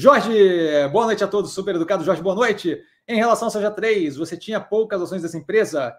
Jorge, eh, boa noite a todos, super educado. Jorge, boa noite. Em relação ao Soja 3, você tinha poucas ações dessa empresa?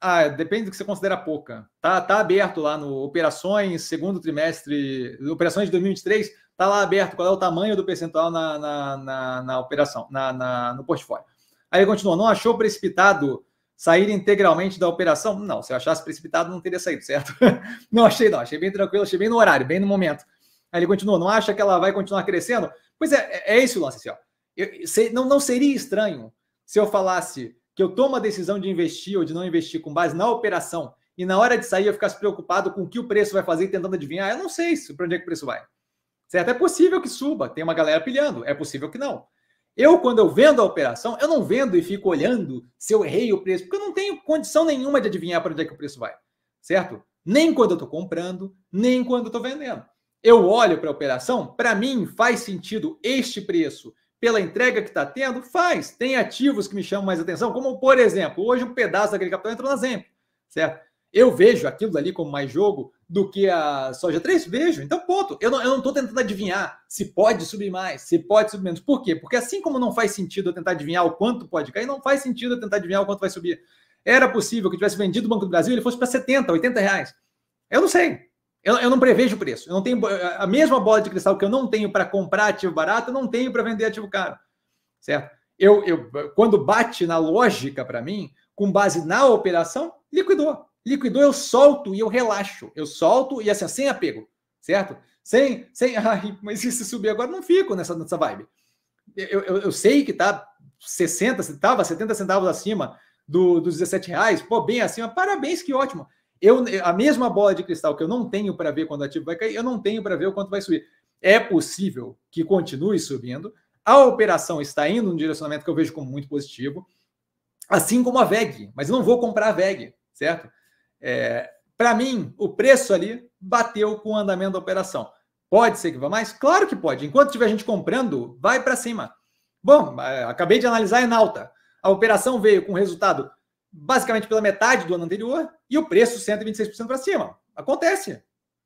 Ah, depende do que você considera pouca. Tá, tá aberto lá no operações, segundo trimestre, operações de 2023, tá lá aberto qual é o tamanho do percentual na, na, na, na operação, na, na, no portfólio. Aí ele continua, não achou precipitado sair integralmente da operação? Não, se eu achasse precipitado, não teria saído, certo? não achei, não. Achei bem tranquilo, achei bem no horário, bem no momento. Aí ele continuou, não acha que ela vai continuar crescendo? Pois é, é, é esse o lance, assim, ó. Eu, se, não, não seria estranho se eu falasse que eu tomo a decisão de investir ou de não investir com base na operação e na hora de sair eu ficasse preocupado com o que o preço vai fazer e tentando adivinhar. Eu não sei para onde é que o preço vai. Certo? É possível que suba, tem uma galera pilhando, é possível que não. Eu, quando eu vendo a operação, eu não vendo e fico olhando se eu errei o preço, porque eu não tenho condição nenhuma de adivinhar para onde é que o preço vai, certo? Nem quando eu estou comprando, nem quando eu estou vendendo eu olho para a operação, para mim faz sentido este preço pela entrega que está tendo? Faz. Tem ativos que me chamam mais atenção, como, por exemplo, hoje um pedaço daquele capital entrou na Zemp, certo? Eu vejo aquilo ali como mais jogo do que a soja 3? Vejo. Então, ponto. Eu não estou tentando adivinhar se pode subir mais, se pode subir menos. Por quê? Porque assim como não faz sentido eu tentar adivinhar o quanto pode cair, não faz sentido eu tentar adivinhar o quanto vai subir. Era possível que tivesse vendido o Banco do Brasil ele fosse para 70, 80 reais. Eu não sei. Eu, eu não prevejo o preço. Eu não tenho a mesma bola de cristal que eu não tenho para comprar ativo barato, eu não tenho para vender ativo caro. Certo? Eu, eu quando bate na lógica para mim, com base na operação, liquidou. Liquidou, eu solto e eu relaxo. Eu solto e assim, sem apego, certo? Sem, sem, ai, mas se subir agora, não fico nessa, nessa vibe. Eu, eu, eu sei que tá 60, estava 70 centavos acima do, dos 17 reais, pô, bem acima, parabéns, que ótimo. Eu, a mesma bola de cristal que eu não tenho para ver quando o ativo vai cair, eu não tenho para ver o quanto vai subir. É possível que continue subindo. A operação está indo num direcionamento que eu vejo como muito positivo, assim como a VEG, mas eu não vou comprar a VEG, certo? É, para mim, o preço ali bateu com o andamento da operação. Pode ser que vá mais? Claro que pode. Enquanto tiver gente comprando, vai para cima. Bom, é, acabei de analisar a Enalta. A operação veio com resultado basicamente pela metade do ano anterior e o preço 126% para cima. Acontece.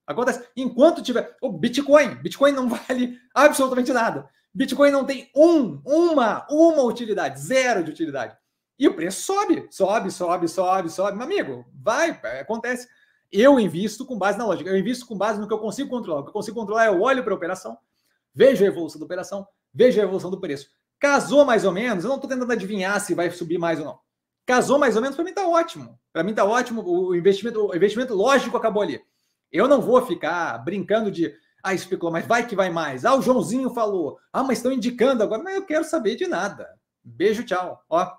Acontece. Enquanto tiver. O Bitcoin. Bitcoin não vale absolutamente nada. Bitcoin não tem um, uma, uma utilidade, zero de utilidade. E o preço sobe, sobe, sobe, sobe, sobe. Meu amigo, vai, é, acontece. Eu invisto com base na lógica, eu invisto com base no que eu consigo controlar. O que eu consigo controlar, é eu olho para a operação, vejo a evolução da operação, vejo a evolução do preço. Casou mais ou menos, eu não estou tentando adivinhar se vai subir mais ou não. Casou mais ou menos, para mim tá ótimo. Para mim tá ótimo, o investimento, o investimento lógico acabou ali. Eu não vou ficar brincando de, ah, especulou, mas vai que vai mais. Ah, o Joãozinho falou. Ah, mas estão indicando agora, mas eu quero saber de nada. Beijo, tchau. Ó,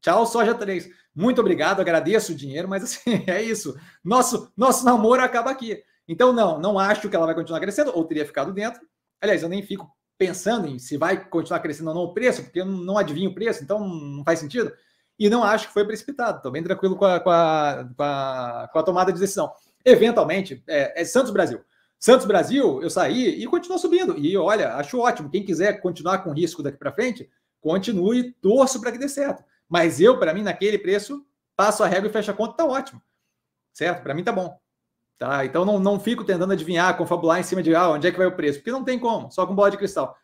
tchau, soja 3. Muito obrigado, agradeço o dinheiro, mas assim, é isso. Nosso, nosso namoro acaba aqui. Então, não, não acho que ela vai continuar crescendo, ou teria ficado dentro. Aliás, eu nem fico pensando em se vai continuar crescendo ou não o preço, porque eu não adivinho o preço, então não faz sentido e não acho que foi precipitado. Estou bem tranquilo com a, com, a, com, a, com a, tomada de decisão. Eventualmente, é, é Santos Brasil. Santos Brasil, eu saí e continuou subindo. E olha, acho ótimo. Quem quiser continuar com risco daqui para frente, continue, torço para que dê certo. Mas eu, para mim, naquele preço, passo a régua e fecho a conta, tá ótimo. Certo? Para mim tá bom. Tá? Então não, não fico tentando adivinhar, confabular em cima de ah, onde é que vai o preço, porque não tem como, só com bola de cristal.